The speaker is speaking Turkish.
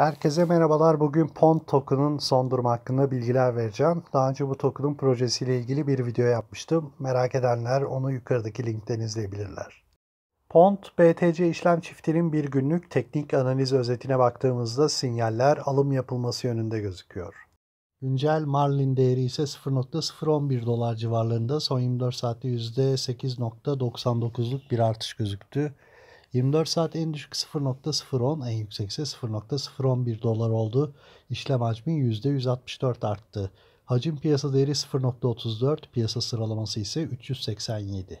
Herkese merhabalar. Bugün Pond Token'ın son durumu hakkında bilgiler vereceğim. Daha önce bu token'ın projesiyle ilgili bir video yapmıştım. Merak edenler onu yukarıdaki linkten izleyebilirler. Pond, BTC işlem çiftinin bir günlük teknik analiz özetine baktığımızda sinyaller alım yapılması yönünde gözüküyor. Güncel Marlin değeri ise 0.011 dolar civarlarında. Son 24 saatte %8.99'luk bir artış gözüktü. 24 saat en düşük 0.010 en yüksek ise 0.011 dolar oldu. İşlem hacmi %164 arttı. Hacim piyasa değeri 0.34 piyasa sıralaması ise 387.